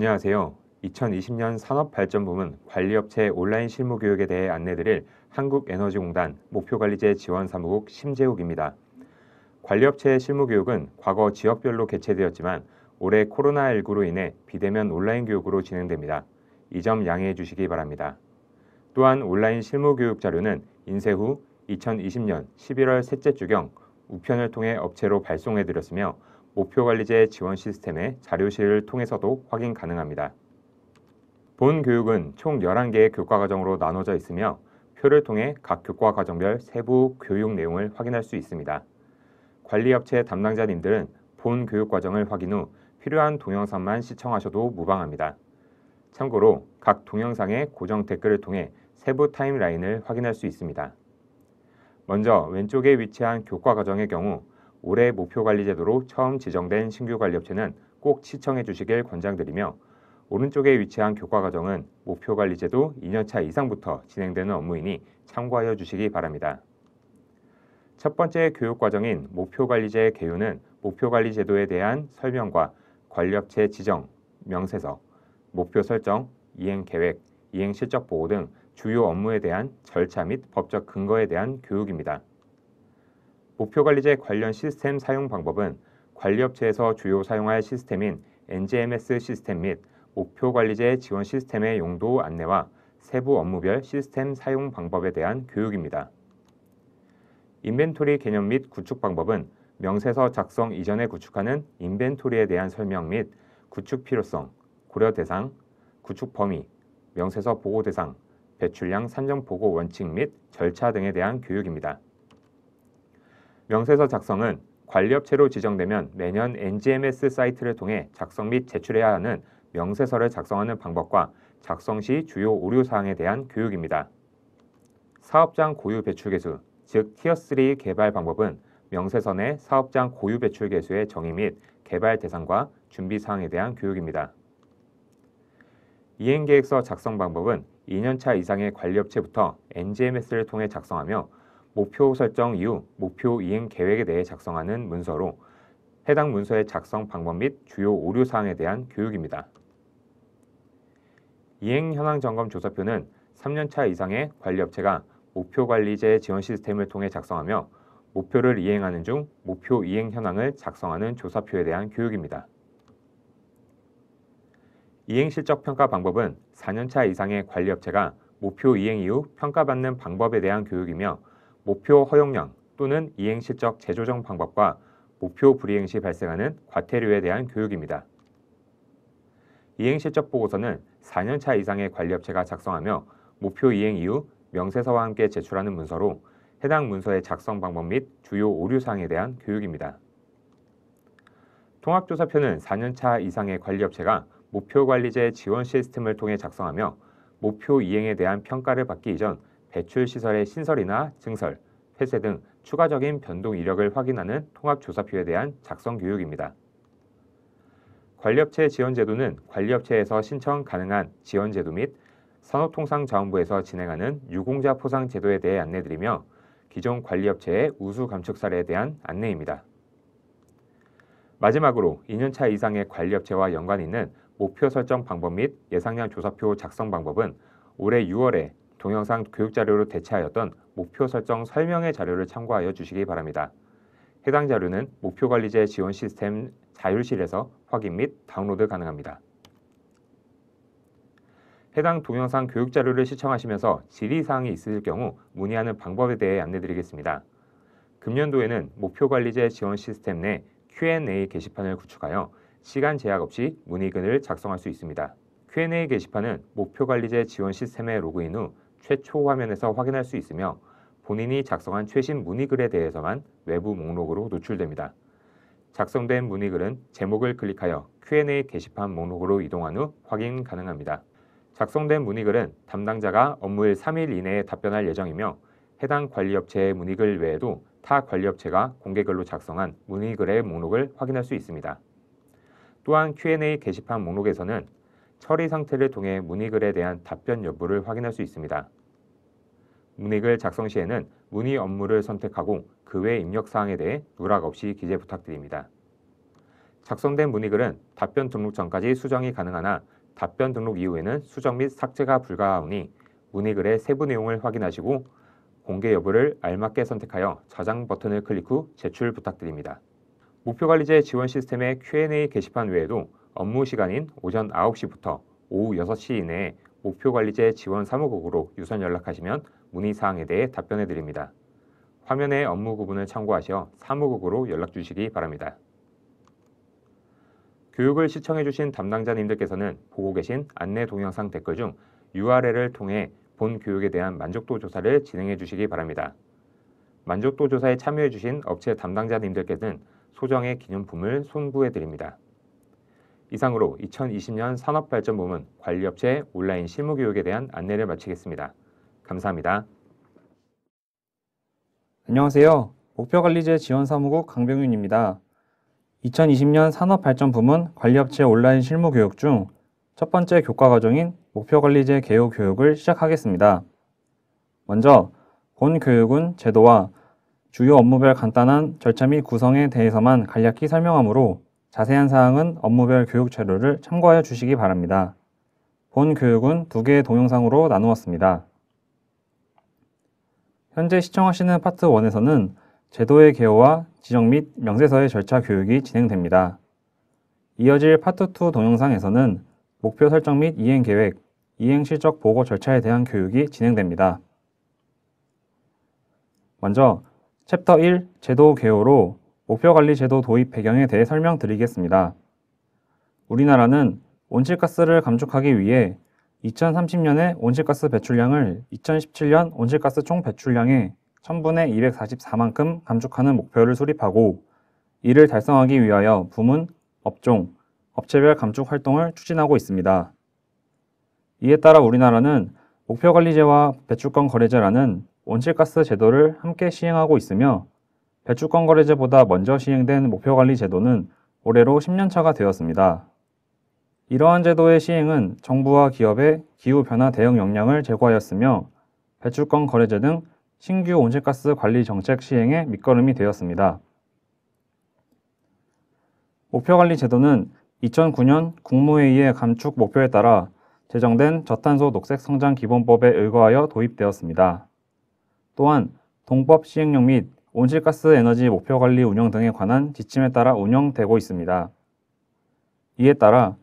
안녕하세요. 2020년 산업발전부문 관리업체 온라인 실무 교육에 대해 안내드릴 한국에너지공단 목표관리제 지원사무국 심재욱입니다. 관리업체 의 실무 교육은 과거 지역별로 개최되었지만 올해 코로나19로 인해 비대면 온라인 교육으로 진행됩니다. 이 점 양해해 주시기 바랍니다. 또한 온라인 실무 교육 자료는 인쇄 후 2020년 11월 셋째 주경 우편을 통해 업체로 발송해 드렸으며 목표관리제 지원 시스템의 자료실을 통해서도 확인 가능합니다. 본 교육은 총 11개의 교과과정으로 나눠져 있으며 표를 통해 각 교과과정별 세부 교육 내용을 확인할 수 있습니다. 관리업체 담당자님들은 본 교육과정을 확인 후 필요한 동영상만 시청하셔도 무방합니다. 참고로 각 동영상의 고정 댓글을 통해 세부 타임라인을 확인할 수 있습니다. 먼저 왼쪽에 위치한 교과과정의 경우 올해 목표관리제도로 처음 지정된 신규 관리업체는 꼭 시청해 주시길 권장드리며 오른쪽에 위치한 교과과정은 목표관리제도 2년차 이상부터 진행되는 업무이니 참고하여 주시기 바랍니다. 첫 번째 교육과정인 목표관리제 개요는 목표관리제도에 대한 설명과 관리업체 지정, 명세서, 목표 설정, 이행계획, 이행실적 보호 등 주요 업무에 대한 절차 및 법적 근거에 대한 교육입니다. 목표 관리제 관련 시스템 사용 방법은 관리업체에서 주요 사용할 시스템인 NGMS 시스템 및 목표 관리제 지원 시스템의 용도 안내와 세부 업무별 시스템 사용 방법에 대한 교육입니다. 인벤토리 개념 및 구축 방법은 명세서 작성 이전에 구축하는 인벤토리에 대한 설명 및 구축 필요성, 고려 대상, 구축 범위, 명세서 보고 대상, 배출량 산정 보고 원칙 및 절차 등에 대한 교육입니다. 명세서 작성은 관리업체로 지정되면 매년 NGMS 사이트를 통해 작성 및 제출해야 하는 명세서를 작성하는 방법과 작성 시 주요 오류 사항에 대한 교육입니다. 사업장 고유 배출 개수, 즉 티어3 개발 방법은 명세서 내 사업장 고유 배출 개수의 정의 및 개발 대상과 준비 사항에 대한 교육입니다. 이행계획서 작성 방법은 2년차 이상의 관리업체부터 NGMS를 통해 작성하며 목표 설정 이후 목표 이행 계획에 대해 작성하는 문서로 해당 문서의 작성 방법 및 주요 오류 사항에 대한 교육입니다. 이행 현황 점검 조사표는 3년차 이상의 관리업체가 목표 관리제 지원 시스템을 통해 작성하며 목표를 이행하는 중 목표 이행 현황을 작성하는 조사표에 대한 교육입니다. 이행 실적 평가 방법은 4년차 이상의 관리업체가 목표 이행 이후 평가받는 방법에 대한 교육이며 목표 허용량 또는 이행 실적 재조정 방법과 목표 불이행 시 발생하는 과태료에 대한 교육입니다. 이행 실적 보고서는 4년차 이상의 관리업체가 작성하며 목표 이행 이후 명세서와 함께 제출하는 문서로 해당 문서의 작성 방법 및 주요 오류 사항에 대한 교육입니다. 통합조사표는 4년차 이상의 관리업체가 목표 관리제 지원 시스템을 통해 작성하며 목표 이행에 대한 평가를 받기 이전 배출 시설의 신설이나 증설, 폐쇄 등 추가적인 변동 이력을 확인하는 통합조사표에 대한 작성 교육입니다. 관리업체 지원 제도는 관리업체에서 신청 가능한 지원 제도 및 산업통상자원부에서 진행하는 유공자 포상 제도에 대해 안내드리며 기존 관리업체의 우수 감축 사례에 대한 안내입니다. 마지막으로 2년차 이상의 관리업체와 연관 있는 목표 설정 방법 및 예상량 조사표 작성 방법은 올해 6월에 동영상 교육 자료로 대체하였던 목표 설정 설명의 자료를 참고하여 주시기 바랍니다. 해당 자료는 목표 관리제 지원 시스템 자율실에서 확인 및 다운로드 가능합니다. 해당 동영상 교육 자료를 시청하시면서 질의사항이 있으실 경우 문의하는 방법에 대해 안내드리겠습니다. 금년도에는 목표관리제 지원 시스템 내 Q&A 게시판을 구축하여 시간 제약 없이 문의글을 작성할 수 있습니다. Q&A 게시판은 목표관리제 지원 시스템에 로그인 후 최초 화면에서 확인할 수 있으며 본인이 작성한 최신 문의글에 대해서만 외부 목록으로 노출됩니다. 작성된 문의글은 제목을 클릭하여 Q&A 게시판 목록으로 이동한 후 확인 가능합니다. 작성된 문의글은 담당자가 업무일 3일 이내에 답변할 예정이며 해당 관리업체의 문의글 외에도 타 관리업체가 공개글로 작성한 문의글의 목록을 확인할 수 있습니다. 또한 Q&A 게시판 목록에서는 처리 상태를 통해 문의글에 대한 답변 여부를 확인할 수 있습니다. 문의글 작성 시에는 문의 업무를 선택하고 그 외 입력 사항에 대해 누락 없이 기재 부탁드립니다. 작성된 문의글은 답변 등록 전까지 수정이 가능하나 답변 등록 이후에는 수정 및 삭제가 불가하오니 문의글의 세부 내용을 확인하시고 공개 여부를 알맞게 선택하여 저장 버튼을 클릭 후 제출 부탁드립니다. 목표관리제 지원 시스템의 Q&A 게시판 외에도 업무 시간인 오전 9시부터 오후 6시 이내에 목표관리제 지원 사무국으로 유선 연락하시면 문의 사항에 대해 답변해 드립니다. 화면에 업무 구분을 참고하셔 사무국으로 연락 주시기 바랍니다. 교육을 시청해 주신 담당자님들께서는 보고 계신 안내 동영상 댓글 중 URL을 통해 본 교육에 대한 만족도 조사를 진행해 주시기 바랍니다. 만족도 조사에 참여해 주신 업체 담당자님들께는 소정의 기념품을 송부해 드립니다. 이상으로 2020년 산업발전부문 관리업체 온라인 실무교육에 대한 안내를 마치겠습니다. 감사합니다. 안녕하세요. 목표관리제 지원사무국 강병윤입니다. 2020년 산업발전부문 관리업체 온라인 실무교육 중 첫 번째 교과과정인 목표관리제 개요 교육을 시작하겠습니다. 먼저 본 교육은 제도와 주요 업무별 간단한 절차 및 구성에 대해서만 간략히 설명하므로 자세한 사항은 업무별 교육 자료를 참고하여 주시기 바랍니다. 본 교육은 두 개의 동영상으로 나누었습니다. 현재 시청하시는 파트 1에서는 제도의 개요와 지정 및 명세서의 절차 교육이 진행됩니다. 이어질 파트 2 동영상에서는 목표 설정 및 이행 계획, 이행 실적 보고 절차에 대한 교육이 진행됩니다. 먼저 챕터 1 제도 개요로 목표관리제도 도입 배경에 대해 설명드리겠습니다. 우리나라는 온실가스를 감축하기 위해 2030년에 온실가스 배출량을 2017년 온실가스 총 배출량의 1000분의 244만큼 감축하는 목표를 수립하고 이를 달성하기 위하여 부문, 업종, 업체별 감축 활동을 추진하고 있습니다. 이에 따라 우리나라는 목표관리제와 배출권 거래제라는 온실가스 제도를 함께 시행하고 있으며 배출권 거래제보다 먼저 시행된 목표관리 제도는 올해로 10년차가 되었습니다. 이러한 제도의 시행은 정부와 기업의 기후변화 대응 역량을 제고하였으며 배출권 거래제 등 신규 온실가스 관리 정책 시행의 밑거름이 되었습니다. 목표관리 제도는 2009년 국무회의의 감축 목표에 따라 제정된 저탄소 녹색 성장 기본법에 의거하여 도입되었습니다. 또한 동법 시행령 및 온실가스 에너지 목표 관리 운영 등에 관한 지침에 따라 운영되고 있습니다. 이에 따라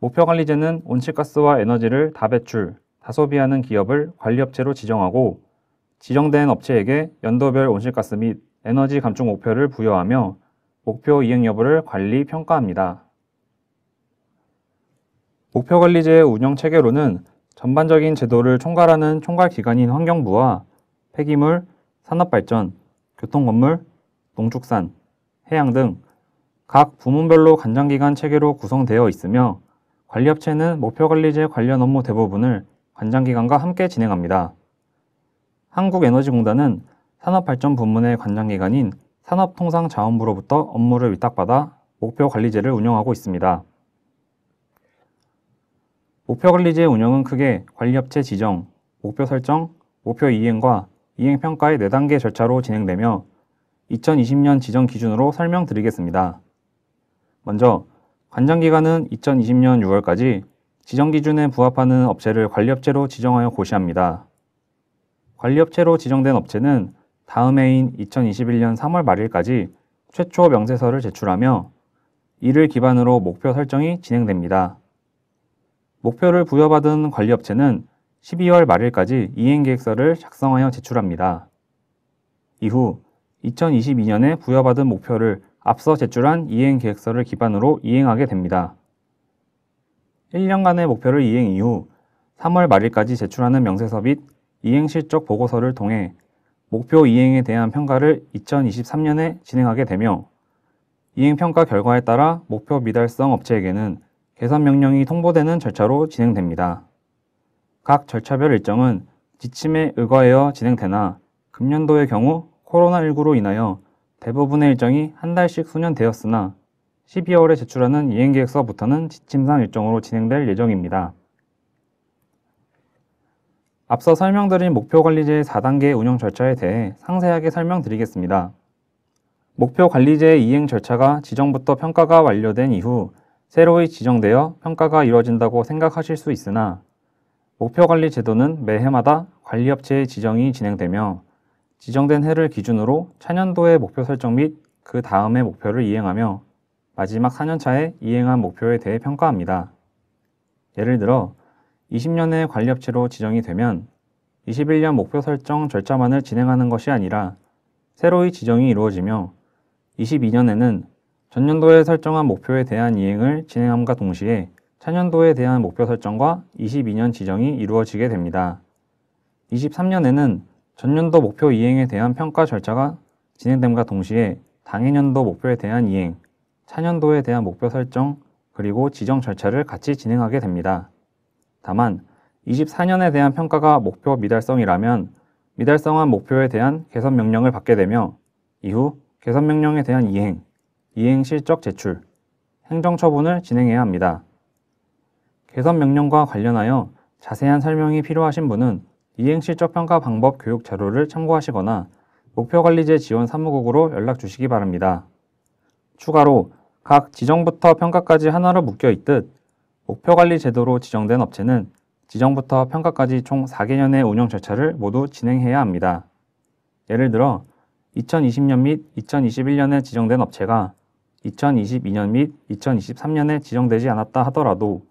목표 관리제는 온실가스와 에너지를 다 배출, 다 소비하는 기업을 관리업체로 지정하고 지정된 업체에게 연도별 온실가스 및 에너지 감축 목표를 부여하며 목표 이행 여부를 관리 평가합니다. 목표 관리제의 운영 체계로는 전반적인 제도를 총괄하는 총괄 기관인 환경부와 폐기물, 산업발전, 교통건물, 농축산, 해양 등 각 부문별로 관장기관 체계로 구성되어 있으며 관리업체는 목표관리제 관련 업무 대부분을 관장기관과 함께 진행합니다. 한국에너지공단은 산업발전 부문의 관장기관인 산업통상자원부로부터 업무를 위탁받아 목표관리제를 운영하고 있습니다. 목표관리제 운영은 크게 관리업체 지정, 목표 설정, 목표 이행과 이행평가의 4단계 절차로 진행되며 2020년 지정 기준으로 설명드리겠습니다. 먼저 관장기관은 2020년 6월까지 지정 기준에 부합하는 업체를 관리업체로 지정하여 고시합니다. 관리업체로 지정된 업체는 다음 해인 2021년 3월 말일까지 최초 명세서를 제출하며 이를 기반으로 목표 설정이 진행됩니다. 목표를 부여받은 관리업체는 12월 말일까지 이행 계획서를 작성하여 제출합니다. 이후 2022년에 부여받은 목표를 앞서 제출한 이행 계획서를 기반으로 이행하게 됩니다. 1년간의 목표를 이행 이후 3월 말일까지 제출하는 명세서 및 이행 실적 보고서를 통해 목표 이행에 대한 평가를 2023년에 진행하게 되며 이행 평가 결과에 따라 목표 미달성 업체에게는 개선 명령이 통보되는 절차로 진행됩니다. 각 절차별 일정은 지침에 의거하여 진행되나 금년도의 경우 코로나19로 인하여 대부분의 일정이 한 달씩 수년되었으나 12월에 제출하는 이행계획서부터는 지침상 일정으로 진행될 예정입니다. 앞서 설명드린 목표관리제의 4단계 운영 절차에 대해 상세하게 설명드리겠습니다. 목표관리제의 이행 절차가 지정부터 평가가 완료된 이후 새로이 지정되어 평가가 이뤄진다고 생각하실 수 있으나 목표관리 제도는 매해마다 관리업체의 지정이 진행되며 지정된 해를 기준으로 차년도의 목표 설정 및 그 다음의 목표를 이행하며 마지막 4년차에 이행한 목표에 대해 평가합니다. 예를 들어 20년의 관리업체로 지정이 되면 21년 목표 설정 절차만을 진행하는 것이 아니라 새로이 지정이 이루어지며 22년에는 전년도에 설정한 목표에 대한 이행을 진행함과 동시에 차년도에 대한 목표 설정과 22년 지정이 이루어지게 됩니다. 23년에는 전년도 목표 이행에 대한 평가 절차가 진행됨과 동시에 당해년도 목표에 대한 이행, 차년도에 대한 목표 설정, 그리고 지정 절차를 같이 진행하게 됩니다. 다만 24년에 대한 평가가 목표 미달성이라면 미달성한 목표에 대한 개선 명령을 받게 되며 이후 개선 명령에 대한 이행, 이행 실적 제출, 행정 처분을 진행해야 합니다. 개선 명령과 관련하여 자세한 설명이 필요하신 분은 이행실적평가 방법 교육 자료를 참고하시거나 목표관리제 지원 사무국으로 연락 주시기 바랍니다. 추가로 각 지정부터 평가까지 하나로 묶여 있듯 목표관리 제도로 지정된 업체는 지정부터 평가까지 총 4개년의 운영 절차를 모두 진행해야 합니다. 예를 들어 2020년 및 2021년에 지정된 업체가 2022년 및 2023년에 지정되지 않았다 하더라도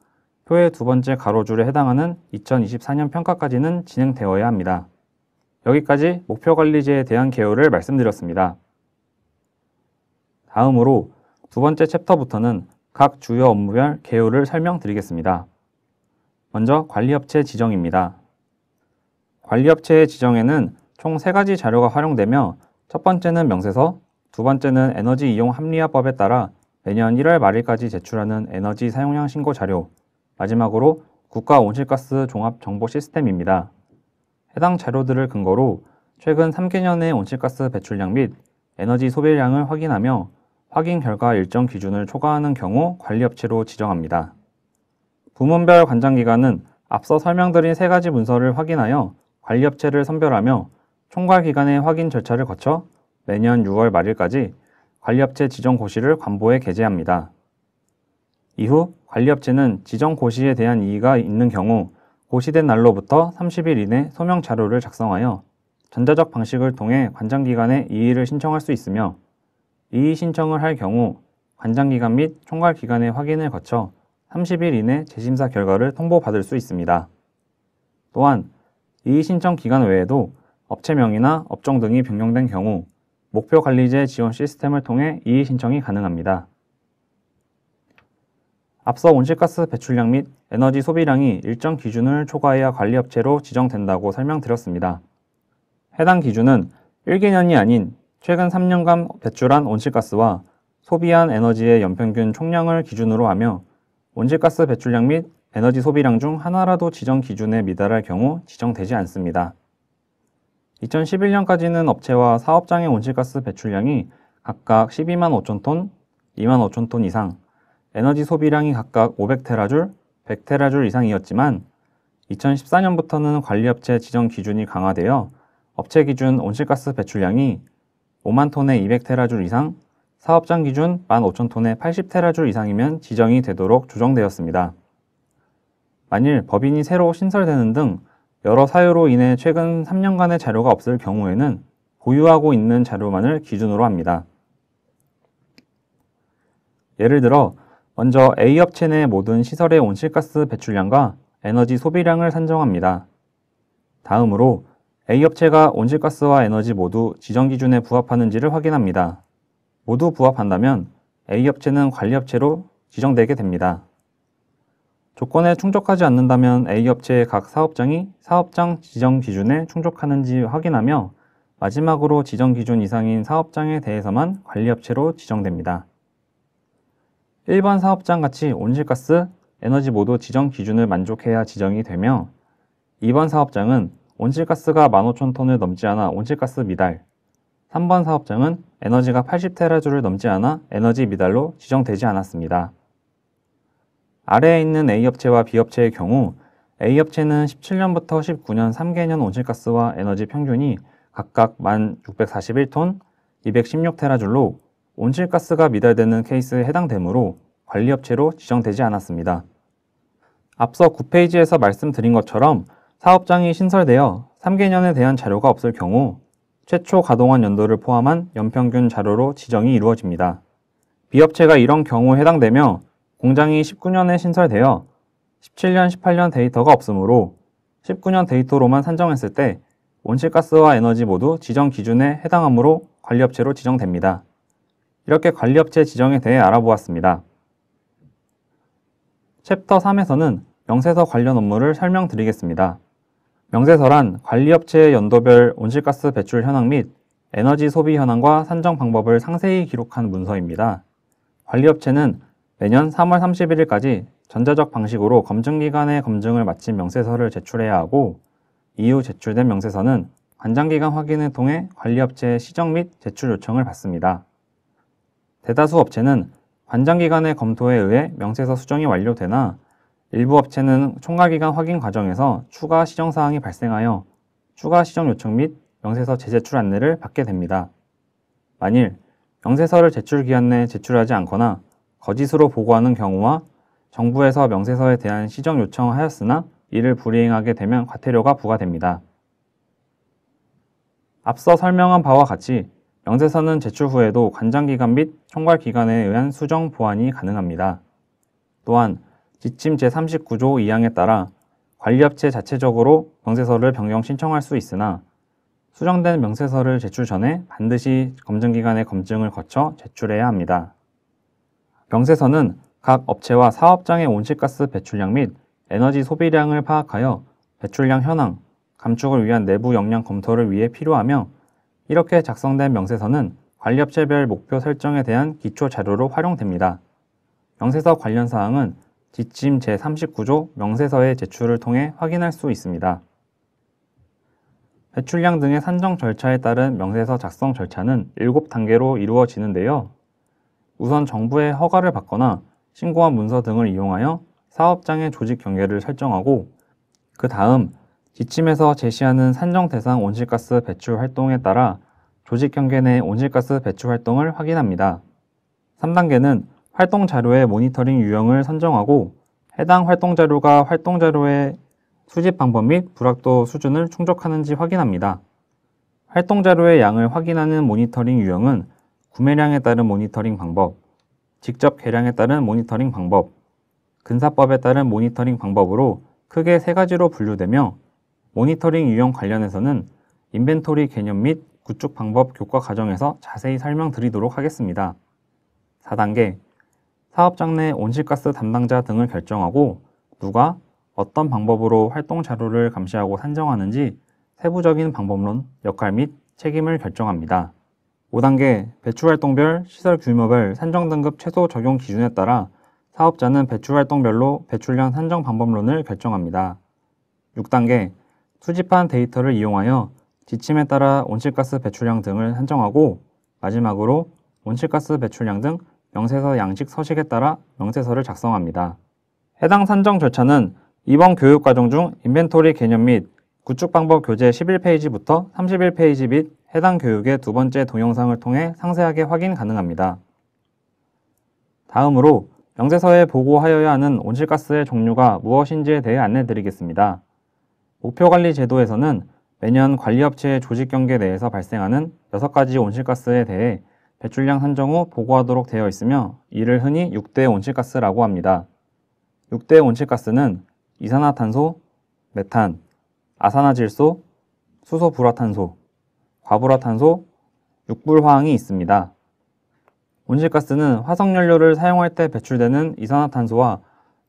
표의 두 번째 가로줄에 해당하는 2024년 평가까지는 진행되어야 합니다. 여기까지 목표관리제에 대한 개요를 말씀드렸습니다. 다음으로 두 번째 챕터부터는 각 주요 업무별 개요를 설명드리겠습니다. 먼저 관리업체 지정입니다. 관리업체의 지정에는 총 세가지 자료가 활용되며 첫 번째는 명세서, 두 번째는 에너지 이용 합리화법에 따라 매년 1월 말일까지 제출하는 에너지 사용량 신고 자료, 마지막으로 국가 온실가스 종합 정보 시스템입니다. 해당 자료들을 근거로 최근 3개년의 온실가스 배출량 및 에너지 소비량을 확인하며 확인 결과 일정 기준을 초과하는 경우 관리업체로 지정합니다. 부문별 관장기관은 앞서 설명드린 세 가지 문서를 확인하여 관리업체를 선별하며 총괄기관의 확인 절차를 거쳐 매년 6월 말일까지 관리업체 지정 고시를 관보에 게재합니다. 이후 관리업체는 지정 고시에 대한 이의가 있는 경우 고시된 날로부터 30일 이내 소명 자료를 작성하여 전자적 방식을 통해 관장기관에 이의를 신청할 수 있으며 이의 신청을 할 경우 관장기관 및 총괄기관의 확인을 거쳐 30일 이내 재심사 결과를 통보받을 수 있습니다. 또한 이의 신청 기간 외에도 업체명이나 업종 등이 변경된 경우 목표 관리제 지원 시스템을 통해 이의 신청이 가능합니다. 앞서 온실가스 배출량 및 에너지 소비량이 일정 기준을 초과해야 관리업체로 지정된다고 설명드렸습니다. 해당 기준은 1개년이 아닌 최근 3년간 배출한 온실가스와 소비한 에너지의 연평균 총량을 기준으로 하며 온실가스 배출량 및 에너지 소비량 중 하나라도 지정 기준에 미달할 경우 지정되지 않습니다. 2011년까지는 업체와 사업장의 온실가스 배출량이 각각 12만 5천 톤, 2만 5천 톤 이상, 에너지 소비량이 각각 500테라줄, 100테라줄 이상이었지만 2014년부터는 관리업체 지정 기준이 강화되어 업체 기준 온실가스 배출량이 5만 톤에 200테라줄 이상, 사업장 기준 15,000톤에 80테라줄 이상이면 지정이 되도록 조정되었습니다. 만일 법인이 새로 신설되는 등 여러 사유로 인해 최근 3년간의 자료가 없을 경우에는 보유하고 있는 자료만을 기준으로 합니다. 예를 들어 먼저 A 업체 내 모든 시설의 온실가스 배출량과 에너지 소비량을 산정합니다. 다음으로 A 업체가 온실가스와 에너지 모두 지정 기준에 부합하는지를 확인합니다. 모두 부합한다면 A 업체는 관리 업체로 지정되게 됩니다. 조건에 충족하지 않는다면 A 업체의 각 사업장이 사업장 지정 기준에 충족하는지 확인하며 마지막으로 지정 기준 이상인 사업장에 대해서만 관리 업체로 지정됩니다. 일반 사업장 같이 온실가스, 에너지 모두 지정 기준을 만족해야 지정이 되며 2번 사업장은 온실가스가 15,000톤을 넘지 않아 온실가스 미달, 3번 사업장은 에너지가 8 0테라줄을 넘지 않아 에너지 미달로 지정되지 않았습니다. 아래에 있는 A업체와 B업체의 경우 A업체는 17년부터 19년 3개년 온실가스와 에너지 평균이 각각 1,641톤, 216테라줄로 온실가스가 미달되는 케이스에 해당되므로 관리업체로 지정되지 않았습니다. 앞서 9페이지에서 말씀드린 것처럼 사업장이 신설되어 3개년에 대한 자료가 없을 경우 최초 가동한 연도를 포함한 연평균 자료로 지정이 이루어집니다. 비업체가 이런 경우에 해당되며 공장이 19년에 신설되어 17년, 18년 데이터가 없으므로 19년 데이터로만 산정했을 때 온실가스와 에너지 모두 지정 기준에 해당하므로 관리업체로 지정됩니다. 이렇게 관리업체 지정에 대해 알아보았습니다. 챕터 3에서는 명세서 관련 업무를 설명드리겠습니다. 명세서란 관리업체의 연도별 온실가스 배출 현황 및 에너지 소비 현황과 산정 방법을 상세히 기록한 문서입니다. 관리업체는 매년 3월 31일까지 전자적 방식으로 검증기간의 검증을 마친 명세서를 제출해야 하고 이후 제출된 명세서는 관장기관 확인을 통해 관리업체의 시정 및 제출 요청을 받습니다. 대다수 업체는 관장기관의 검토에 의해 명세서 수정이 완료되나 일부 업체는 총괄기간 확인 과정에서 추가 시정사항이 발생하여 추가 시정 요청 및 명세서 재제출 안내를 받게 됩니다. 만일 명세서를 제출 기한 내에 제출하지 않거나 거짓으로 보고하는 경우와 정부에서 명세서에 대한 시정 요청하였으나 이를 불이행하게 되면 과태료가 부과됩니다. 앞서 설명한 바와 같이 명세서는 제출 후에도 관장기관및총괄기관에 의한 수정 보완이 가능합니다. 또한 지침 제39조 2항에 따라 관리업체 자체적으로 명세서를 변경 신청할 수 있으나 수정된 명세서를 제출 전에 반드시 검증기관의 검증을 거쳐 제출해야 합니다. 명세서는 각 업체와 사업장의 온실가스 배출량 및 에너지 소비량을 파악하여 배출량 현황, 감축을 위한 내부 역량 검토를 위해 필요하며 이렇게 작성된 명세서는 관리업체별 목표 설정에 대한 기초 자료로 활용됩니다. 명세서 관련 사항은 지침 제39조 명세서의 제출을 통해 확인할 수 있습니다. 배출량 등의 산정 절차에 따른 명세서 작성 절차는 7단계로 이루어지는데요. 우선 정부의 허가를 받거나 신고한 문서 등을 이용하여 사업장의 조직 경계를 설정하고 그 다음 지침에서 제시하는 산정 대상 온실가스 배출 활동에 따라 조직 경계 내 온실가스 배출 활동을 확인합니다. 3단계는 활동 자료의 모니터링 유형을 선정하고 해당 활동 자료가 활동 자료의 수집 방법 및 불확도 수준을 충족하는지 확인합니다. 활동 자료의 양을 확인하는 모니터링 유형은 구매량에 따른 모니터링 방법, 직접 계량에 따른 모니터링 방법, 근사법에 따른 모니터링 방법으로 크게 세 가지로 분류되며 모니터링 유형 관련해서는 인벤토리 개념 및 구축 방법 교과 과정에서 자세히 설명드리도록 하겠습니다. 4단계 사업장 내 온실가스 담당자 등을 결정하고 누가 어떤 방법으로 활동 자료를 감시하고 산정하는지 세부적인 방법론, 역할 및 책임을 결정합니다. 5단계 배출활동별, 시설 규모별 산정 등급 최소 적용 기준에 따라 사업자는 배출활동별로 배출량 산정 방법론을 결정합니다. 6단계 수집한 데이터를 이용하여 지침에 따라 온실가스 배출량 등을 한정하고 마지막으로 온실가스 배출량 등 명세서 양식 서식에 따라 명세서를 작성합니다. 해당 산정 절차는 이번 교육 과정 중 인벤토리 개념 및 구축 방법 교재 11페이지부터 31페이지 및 해당 교육의 두 번째 동영상을 통해 상세하게 확인 가능합니다. 다음으로 명세서에 보고하여야 하는 온실가스의 종류가 무엇인지에 대해 안내드리겠습니다. 목표관리 제도에서는 매년 관리업체의 조직 경계 내에서 발생하는 6가지 온실가스에 대해 배출량 산정 후 보고하도록 되어 있으며 이를 흔히 6대 온실가스라고 합니다. 6대 온실가스는 이산화탄소, 메탄, 아산화질소, 수소불화탄소, 과불화탄소, 육불화황이 있습니다. 온실가스는 화석연료를 사용할 때 배출되는 이산화탄소와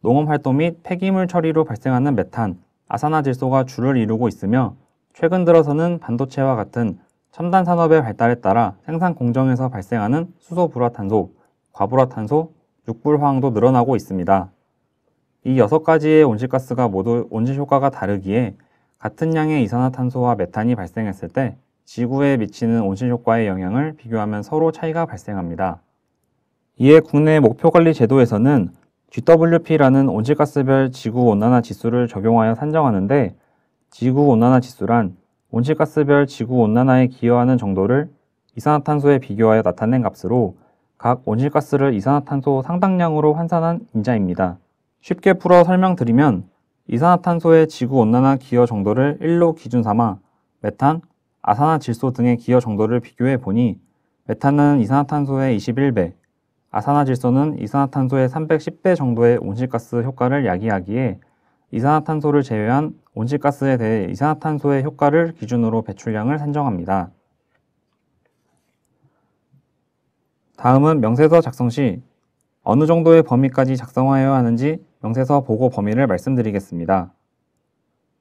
농업활동 및 폐기물 처리로 발생하는 메탄, 아산화질소가 주를 이루고 있으며 최근 들어서는 반도체와 같은 첨단 산업의 발달에 따라 생산 공정에서 발생하는 수소 불화탄소, 과불화탄소, 육불화황도 늘어나고 있습니다. 이 6가지의 온실가스가 모두 온실 효과가 다르기에 같은 양의 이산화탄소와 메탄이 발생했을 때 지구에 미치는 온실 효과의 영향을 비교하면 서로 차이가 발생합니다. 이에 국내 목표관리 제도에서는 GWP라는 온실가스별 지구 온난화 지수를 적용하여 산정하는데 지구온난화 지수란 온실가스별 지구온난화에 기여하는 정도를 이산화탄소에 비교하여 나타낸 값으로 각 온실가스를 이산화탄소 상당량으로 환산한 인자입니다. 쉽게 풀어 설명드리면 이산화탄소의 지구온난화 기여 정도를 1로 기준 삼아 메탄, 아산화질소 등의 기여 정도를 비교해 보니 메탄은 이산화탄소의 21배, 아산화질소는 이산화탄소의 310배 정도의 온실가스 효과를 야기하기에 이산화탄소를 제외한 온실가스에 대해 이산화탄소의 효과를 기준으로 배출량을 산정합니다. 다음은 명세서 작성 시 어느 정도의 범위까지 작성하여야 하는지 명세서 보고 범위를 말씀드리겠습니다.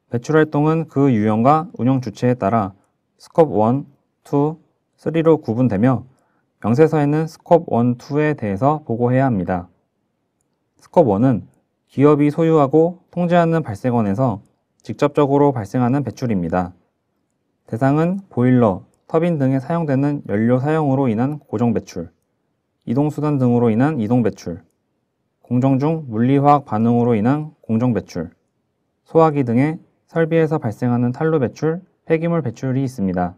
배출 활동은 그 유형과 운영 주체에 따라 스컵 1, 2, 3로 구분되며 명세서에는 스컵 1, 2에 대해서 보고해야 합니다. 스컵 1은 기업이 소유하고 통제하는 발생원에서 직접적으로 발생하는 배출입니다. 대상은 보일러, 터빈 등에 사용되는 연료 사용으로 인한 고정 배출, 이동수단 등으로 인한 이동 배출, 공정 중 물리화학 반응으로 인한 공정 배출, 소화기 등의 설비에서 발생하는 탄소 배출, 폐기물 배출이 있습니다.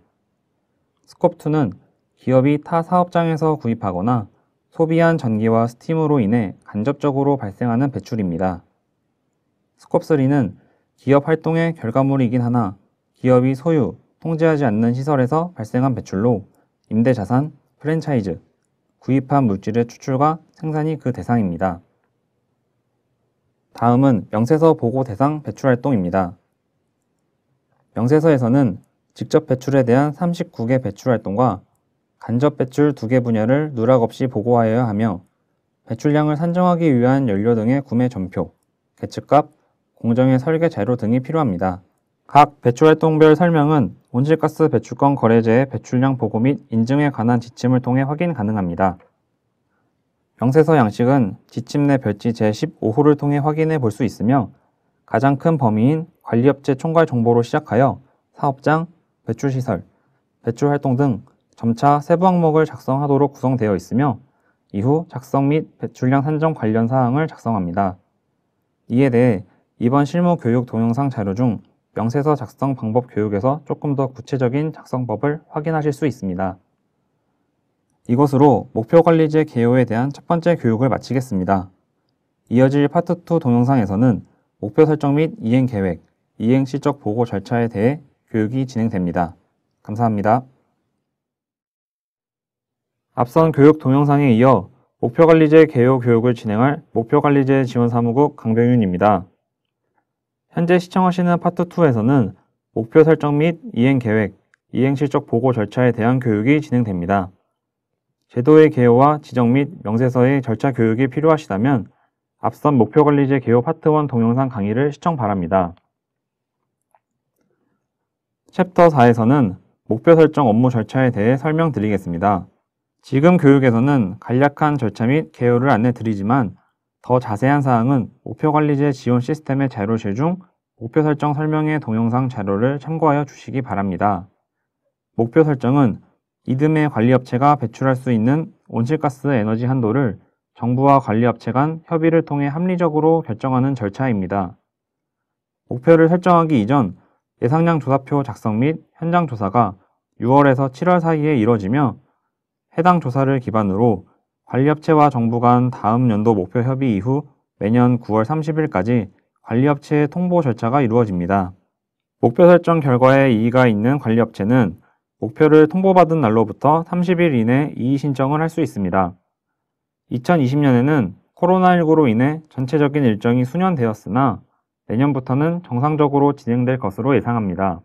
스콥2는 기업이 타 사업장에서 구입하거나 소비한 전기와 스팀으로 인해 간접적으로 발생하는 배출입니다. 스콥3는 기업 활동의 결과물이긴 하나 기업이 소유, 통제하지 않는 시설에서 발생한 배출로 임대 자산, 프랜차이즈, 구입한 물질의 추출과 생산이 그 대상입니다. 다음은 명세서 보고 대상 배출 활동입니다. 명세서에서는 직접 배출에 대한 39개 배출 활동과 간접 배출 두 개 분야를 누락 없이 보고하여야 하며 배출량을 산정하기 위한 연료 등의 구매 전표, 계측값, 공정의 설계 자료 등이 필요합니다. 각 배출활동별 설명은 온실가스 배출권 거래제의 배출량 보고 및 인증에 관한 지침을 통해 확인 가능합니다. 명세서 양식은 지침 내 별지 제15호를 통해 확인해 볼 수 있으며 가장 큰 범위인 관리업체 총괄 정보로 시작하여 사업장, 배출시설, 배출활동 등 점차 세부 항목을 작성하도록 구성되어 있으며 이후 작성 및 배출량 산정 관련 사항을 작성합니다. 이에 대해 이번 실무 교육 동영상 자료 중 명세서 작성 방법 교육에서 조금 더 구체적인 작성법을 확인하실 수 있습니다. 이것으로 목표관리제 개요에 대한 첫 번째 교육을 마치겠습니다. 이어질 파트 2 동영상에서는 목표 설정 및 이행 계획, 이행 실적 보고 절차에 대해 교육이 진행됩니다. 감사합니다. 앞선 교육 동영상에 이어 목표관리제 개요 교육을 진행할 목표관리제 지원사무국 강병윤입니다. 현재 시청하시는 파트 2에서는 목표 설정 및 이행 계획, 이행 실적 보고 절차에 대한 교육이 진행됩니다. 제도의 개요와 지정 및 명세서의 절차 교육이 필요하시다면 앞선 목표관리제 개요 파트 1 동영상 강의를 시청 바랍니다. 챕터 4에서는 목표 설정 업무 절차에 대해 설명드리겠습니다. 지금 교육에서는 간략한 절차 및 개요를 안내 드리지만 더 자세한 사항은 목표관리제 지원 시스템의 자료실 중 목표 설정 설명회 동영상 자료를 참고하여 주시기 바랍니다. 목표 설정은 이듬해 관리업체가 배출할 수 있는 온실가스 에너지 한도를 정부와 관리업체 간 협의를 통해 합리적으로 결정하는 절차입니다. 목표를 설정하기 이전 예상량 조사표 작성 및 현장 조사가 6월에서 7월 사이에 이뤄지며 해당 조사를 기반으로 관리업체와 정부 간 다음 연도 목표 협의 이후 매년 9월 30일까지 관리업체의 통보 절차가 이루어집니다. 목표 설정 결과에 이의가 있는 관리업체는 목표를 통보받은 날로부터 30일 이내 이의 신청을 할 수 있습니다. 2020년에는 코로나19로 인해 전체적인 일정이 수년되었으나 내년부터는 정상적으로 진행될 것으로 예상합니다.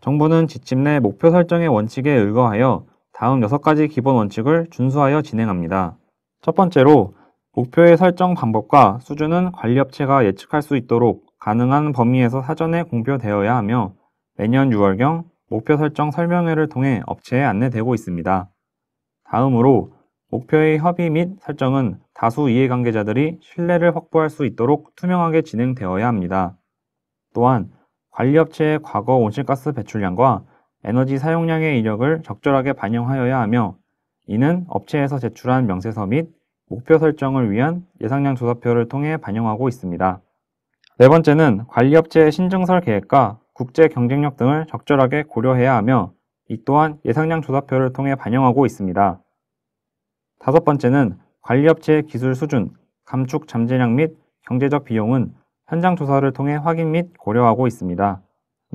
정부는 지침 내 목표 설정의 원칙에 의거하여 다음 6가지 기본 원칙을 준수하여 진행합니다. 첫 번째로 목표의 설정 방법과 수준은 관리업체가 예측할 수 있도록 가능한 범위에서 사전에 공표되어야 하며 매년 6월경 목표 설정 설명회를 통해 업체에 안내되고 있습니다. 다음으로 목표의 협의 및 설정은 다수 이해관계자들이 신뢰를 확보할 수 있도록 투명하게 진행되어야 합니다. 또한 관리업체의 과거 온실가스 배출량과 에너지 사용량의 이력을 적절하게 반영하여야 하며 이는 업체에서 제출한 명세서 및 목표 설정을 위한 예상량 조사표를 통해 반영하고 있습니다. 네 번째는 관리업체의 신증설 계획과 국제 경쟁력 등을 적절하게 고려해야 하며 이 또한 예상량 조사표를 통해 반영하고 있습니다. 다섯 번째는 관리업체의 기술 수준, 감축 잠재량 및 경제적 비용은 현장 조사를 통해 확인 및 고려하고 있습니다.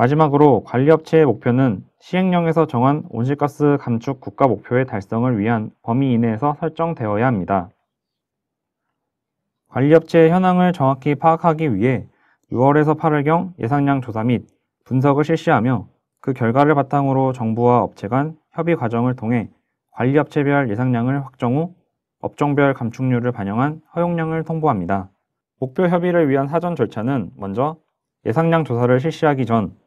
마지막으로 관리업체의 목표는 시행령에서 정한 온실가스 감축 국가 목표의 달성을 위한 범위 이내에서 설정되어야 합니다. 관리업체의 현황을 정확히 파악하기 위해 6월에서 8월경 예상량 조사 및 분석을 실시하며 그 결과를 바탕으로 정부와 업체 간 협의 과정을 통해 관리업체별 예상량을 확정 후 업종별 감축률을 반영한 허용량을 통보합니다. 목표 협의를 위한 사전 절차는 먼저 예상량 조사를 실시하기 전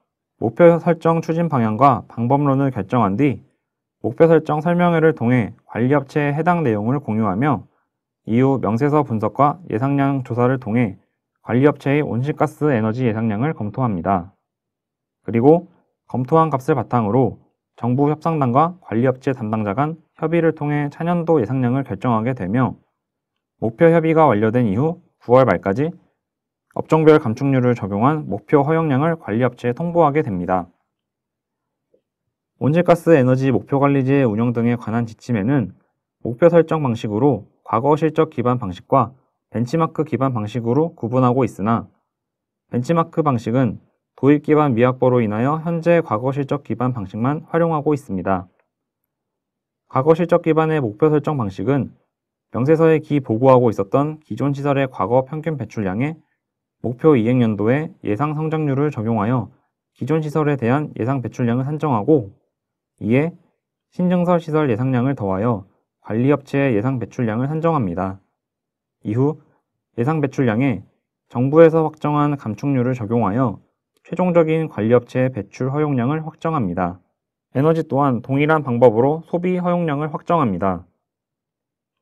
목표 설정 추진 방향과 방법론을 결정한 뒤 목표 설정 설명회를 통해 관리업체에 해당 내용을 공유하며 이후 명세서 분석과 예상량 조사를 통해 관리업체의 온실가스 에너지 예상량을 검토합니다. 그리고 검토한 값을 바탕으로 정부 협상단과 관리업체 담당자 간 협의를 통해 찬연도 예상량을 결정하게 되며 목표 협의가 완료된 이후 9월 말까지 업종별 감축률을 적용한 목표 허용량을 관리업체에 통보하게 됩니다. 온실가스 에너지 목표 관리제의 운영 등에 관한 지침에는 목표 설정 방식으로 과거 실적 기반 방식과 벤치마크 기반 방식으로 구분하고 있으나 벤치마크 방식은 도입 기반 미확보로 인하여 현재 과거 실적 기반 방식만 활용하고 있습니다. 과거 실적 기반의 목표 설정 방식은 명세서에 기 보고하고 있었던 기존 시설의 과거 평균 배출량의 목표 이행연도에 예상 성장률을 적용하여 기존 시설에 대한 예상 배출량을 산정하고 이에 신증설 시설 예상량을 더하여 관리업체의 예상 배출량을 산정합니다. 이후 예상 배출량에 정부에서 확정한 감축률을 적용하여 최종적인 관리업체의 배출 허용량을 확정합니다. 에너지 또한 동일한 방법으로 소비 허용량을 확정합니다.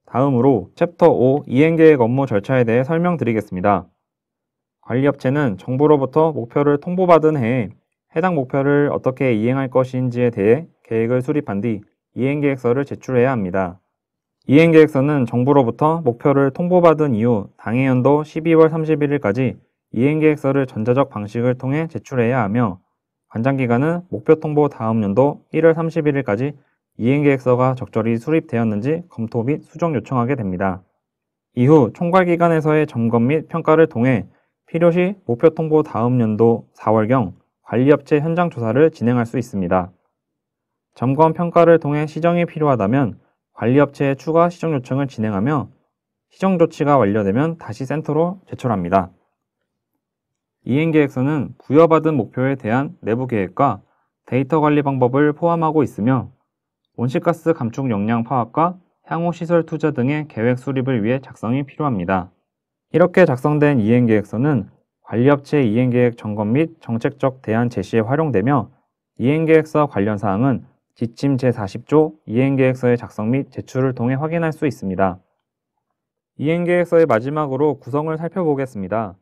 다음으로 챕터 5 이행계획 업무 절차에 대해 설명드리겠습니다. 관리업체는 정부로부터 목표를 통보받은 해에 해당 목표를 어떻게 이행할 것인지에 대해 계획을 수립한 뒤 이행계획서를 제출해야 합니다. 이행계획서는 정부로부터 목표를 통보받은 이후 당해 연도 12월 31일까지 이행계획서를 전자적 방식을 통해 제출해야 하며 관장기간은 목표 통보 다음 연도 1월 31일까지 이행계획서가 적절히 수립되었는지 검토 및 수정 요청하게 됩니다. 이후 총괄기관에서의 점검 및 평가를 통해 필요시 목표 통보 다음 연도 4월경 관리업체 현장 조사를 진행할 수 있습니다. 점검 평가를 통해 시정이 필요하다면 관리업체에 추가 시정 요청을 진행하며 시정 조치가 완료되면 다시 센터로 제출합니다. 이행계획서는 부여받은 목표에 대한 내부 계획과 데이터 관리 방법을 포함하고 있으며 온실가스 감축 역량 파악과 향후 시설 투자 등의 계획 수립을 위해 작성이 필요합니다. 이렇게 작성된 이행계획서는 관리업체 이행계획 점검 및 정책적 대안 제시에 활용되며 이행계획서 관련 사항은 지침 제40조 이행계획서의 작성 및 제출을 통해 확인할 수 있습니다. 이행계획서의 마지막으로 구성을 살펴보겠습니다.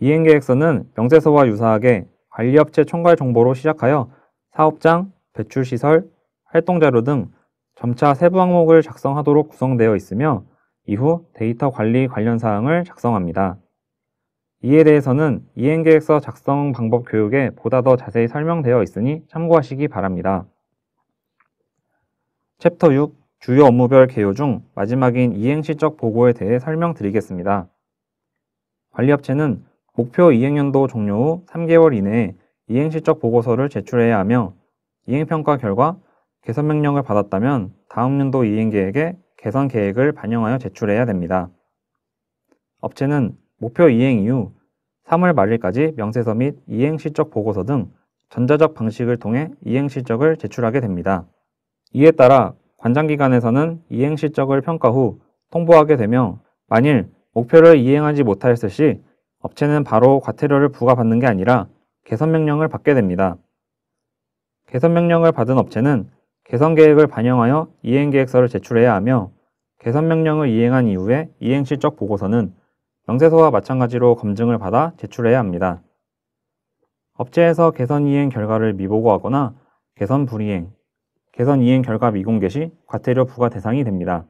이행계획서는 명세서와 유사하게 관리업체 총괄 정보로 시작하여 사업장, 배출시설, 활동자료 등 점차 세부 항목을 작성하도록 구성되어 있으며 이후 데이터 관리 관련 사항을 작성합니다. 이에 대해서는 이행계획서 작성 방법 교육에 보다 더 자세히 설명되어 있으니 참고하시기 바랍니다. 챕터 6 주요 업무별 개요 중 마지막인 이행 실적 보고에 대해 설명드리겠습니다. 관리업체는 목표 이행연도 종료 후 3개월 이내에 이행 실적 보고서를 제출해야 하며 이행평가 결과 개선 명령을 받았다면 다음 연도 이행 계획에 개선 계획을 반영하여 제출해야 됩니다. 업체는 목표 이행 이후 3월 말일까지 명세서 및 이행 실적 보고서 등 전자적 방식을 통해 이행 실적을 제출하게 됩니다. 이에 따라 관장기관에서는 이행 실적을 평가 후 통보하게 되며 만일 목표를 이행하지 못하였을 시 업체는 바로 과태료를 부과받는 게 아니라 개선 명령을 받게 됩니다. 개선 명령을 받은 업체는 개선 계획을 반영하여 이행 계획서를 제출해야 하며 개선 명령을 이행한 이후에 이행 실적 보고서는 명세서와 마찬가지로 검증을 받아 제출해야 합니다. 업체에서 개선 이행 결과를 미보고하거나 개선 불이행, 개선 이행 결과 미공개 시 과태료 부과 대상이 됩니다.